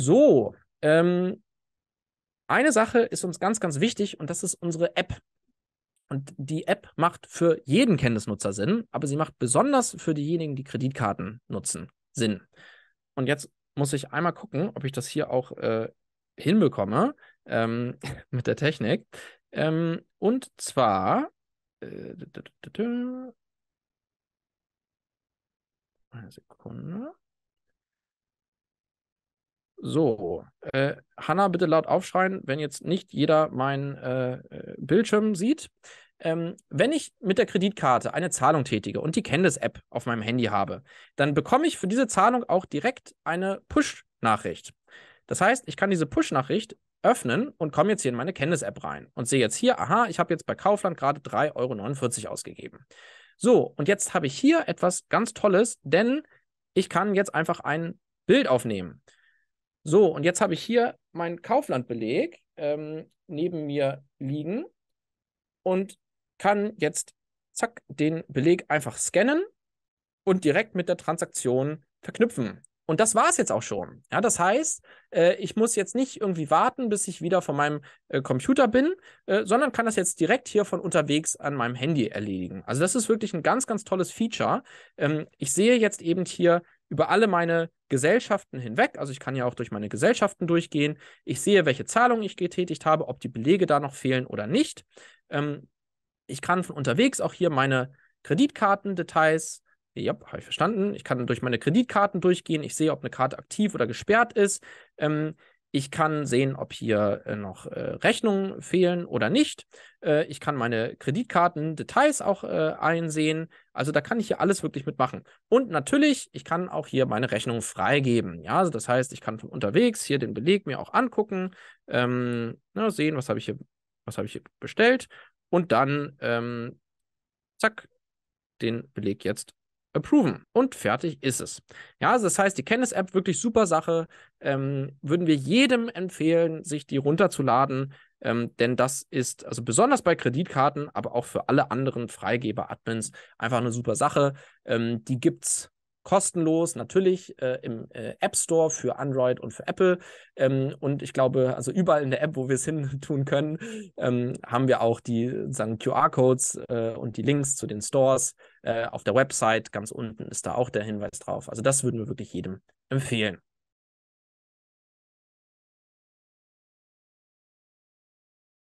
So, ähm, eine Sache ist uns ganz, ganz wichtig und das ist unsere App. Und die App macht für jeden Kenntnisnutzer Sinn, aber sie macht besonders für diejenigen, die Kreditkarten nutzen, Sinn. Und jetzt muss ich einmal gucken, ob ich das hier auch äh, hinbekomme ähm, mit der Technik. Ähm, und zwar. Äh, eine Sekunde. So, äh, Hanna, bitte laut aufschreien, wenn jetzt nicht jeder meinen äh, äh, Bildschirm sieht. Ähm, wenn ich mit der Kreditkarte eine Zahlung tätige und die Candice-App auf meinem Handy habe, dann bekomme ich für diese Zahlung auch direkt eine Push-Nachricht. Das heißt, ich kann diese Push-Nachricht öffnen und komme jetzt hier in meine Candice-App rein und sehe jetzt hier, aha, ich habe jetzt bei Kaufland gerade 3,49 Euro ausgegeben. So, und jetzt habe ich hier etwas ganz Tolles, denn ich kann jetzt einfach ein Bild aufnehmen. So, und jetzt habe ich hier meinen Kauflandbeleg ähm, neben mir liegen und kann jetzt, zack, den Beleg einfach scannen und direkt mit der Transaktion verknüpfen. Und das war es jetzt auch schon. Ja, das heißt, äh, ich muss jetzt nicht irgendwie warten, bis ich wieder von meinem äh, Computer bin, äh, sondern kann das jetzt direkt hier von unterwegs an meinem Handy erledigen. Also das ist wirklich ein ganz, ganz tolles Feature. Ähm, ich sehe jetzt eben hier über alle meine Gesellschaften hinweg. Also ich kann ja auch durch meine Gesellschaften durchgehen. Ich sehe, welche Zahlungen ich getätigt habe, ob die Belege da noch fehlen oder nicht. Ähm, ich kann von unterwegs auch hier meine Kreditkartendetails, ja, habe ich verstanden. Ich kann durch meine Kreditkarten durchgehen. Ich sehe, ob eine Karte aktiv oder gesperrt ist. Ähm, ich kann sehen, ob hier äh, noch äh, Rechnungen fehlen oder nicht. Äh, ich kann meine Kreditkarten-Details auch äh, einsehen. Also da kann ich hier alles wirklich mitmachen. Und natürlich, ich kann auch hier meine Rechnung freigeben. Ja, also das heißt, ich kann von unterwegs hier den Beleg mir auch angucken, ähm, na, ne, sehen, was habe ich hier, was habe ich hier bestellt und dann ähm, zack den Beleg jetzt approven. Und fertig ist es. Ja, also das heißt, die Kennis-App wirklich super Sache. Ähm, würden wir jedem empfehlen, sich die runterzuladen. Ähm, denn das ist, also besonders bei Kreditkarten, aber auch für alle anderen Freigeber-Admins, einfach eine super Sache. Ähm, die gibt's kostenlos, natürlich äh, im äh, App Store für Android und für Apple. Ähm, und ich glaube, also überall in der App, wo wir es hin tun können, ähm, haben wir auch die QR-Codes äh, und die Links zu den Stores. Äh, auf der Website ganz unten ist da auch der Hinweis drauf. Also das würden wir wirklich jedem empfehlen.